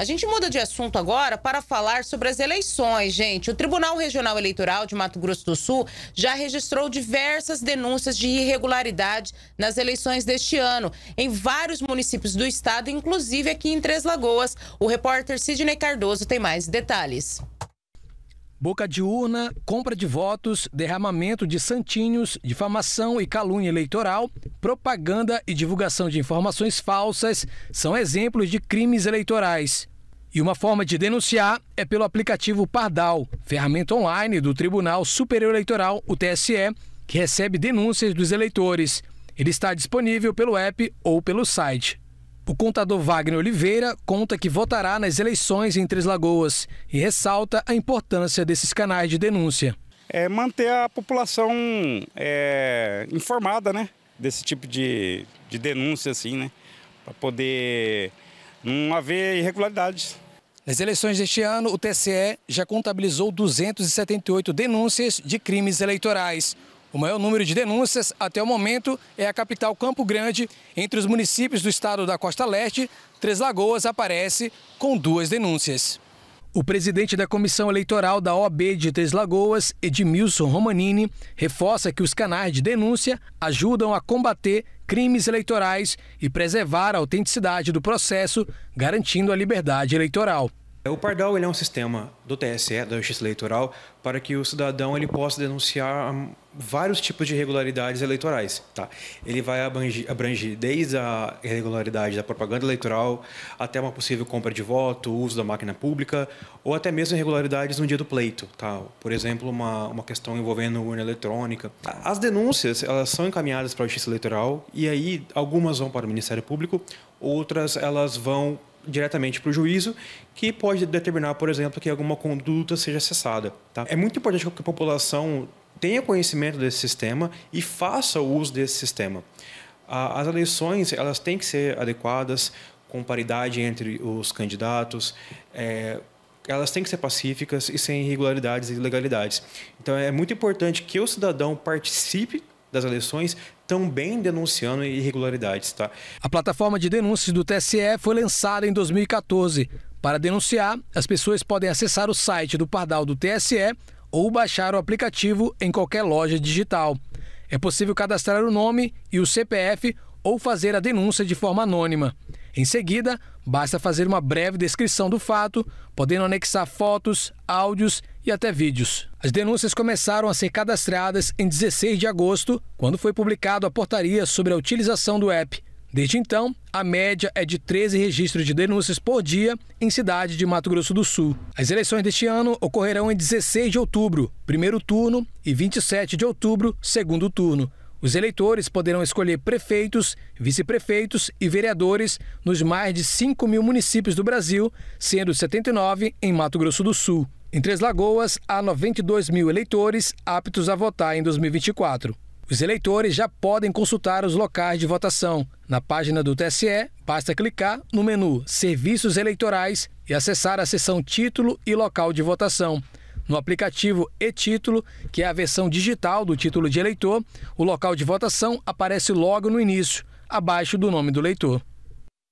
A gente muda de assunto agora para falar sobre as eleições, gente. O Tribunal Regional Eleitoral de Mato Grosso do Sul já registrou diversas denúncias de irregularidade nas eleições deste ano, em vários municípios do estado, inclusive aqui em Três Lagoas. O repórter Sidney Cardoso tem mais detalhes. Boca de urna, compra de votos, derramamento de santinhos, difamação e calúnia eleitoral, propaganda e divulgação de informações falsas são exemplos de crimes eleitorais. E uma forma de denunciar é pelo aplicativo Pardal, ferramenta online do Tribunal Superior Eleitoral, o TSE, que recebe denúncias dos eleitores. Ele está disponível pelo app ou pelo site. O contador Wagner Oliveira conta que votará nas eleições em Três Lagoas e ressalta a importância desses canais de denúncia. É manter a população é, informada, né? Desse tipo de, de denúncia, assim, né? Para poder não hum, haver irregularidades. Nas eleições deste ano, o TCE já contabilizou 278 denúncias de crimes eleitorais. O maior número de denúncias até o momento é a capital Campo Grande. Entre os municípios do estado da Costa Leste, Três Lagoas aparece com duas denúncias. O presidente da Comissão Eleitoral da OAB de Três Lagoas, Edmilson Romanini, reforça que os canais de denúncia ajudam a combater crimes eleitorais e preservar a autenticidade do processo, garantindo a liberdade eleitoral. É, o Pardal ele é um sistema do TSE, da Justiça Eleitoral, para que o cidadão ele possa denunciar hum, vários tipos de irregularidades eleitorais. Tá? Ele vai abranger, abranger desde a irregularidade da propaganda eleitoral até uma possível compra de voto, uso da máquina pública, ou até mesmo irregularidades no dia do pleito. Tá? Por exemplo, uma, uma questão envolvendo urna eletrônica. As denúncias elas são encaminhadas para a Justiça Eleitoral e aí algumas vão para o Ministério Público, outras elas vão diretamente para o juízo, que pode determinar, por exemplo, que alguma conduta seja cessada. Tá? É muito importante que a população tenha conhecimento desse sistema e faça o uso desse sistema. As eleições elas têm que ser adequadas, com paridade entre os candidatos, é, elas têm que ser pacíficas e sem irregularidades e ilegalidades. Então é muito importante que o cidadão participe das eleições, também denunciando irregularidades. Tá? A plataforma de denúncias do TSE foi lançada em 2014. Para denunciar, as pessoas podem acessar o site do Pardal do TSE ou baixar o aplicativo em qualquer loja digital. É possível cadastrar o nome e o CPF ou fazer a denúncia de forma anônima. Em seguida, basta fazer uma breve descrição do fato, podendo anexar fotos, áudios e até vídeos. As denúncias começaram a ser cadastradas em 16 de agosto, quando foi publicada a portaria sobre a utilização do app. Desde então, a média é de 13 registros de denúncias por dia em cidade de Mato Grosso do Sul. As eleições deste ano ocorrerão em 16 de outubro, primeiro turno, e 27 de outubro, segundo turno. Os eleitores poderão escolher prefeitos, vice-prefeitos e vereadores nos mais de 5 mil municípios do Brasil, sendo 79 em Mato Grosso do Sul. Em Três Lagoas, há 92 mil eleitores aptos a votar em 2024. Os eleitores já podem consultar os locais de votação. Na página do TSE, basta clicar no menu Serviços Eleitorais e acessar a seção Título e Local de Votação. No aplicativo e-Título, que é a versão digital do título de eleitor, o local de votação aparece logo no início, abaixo do nome do eleitor.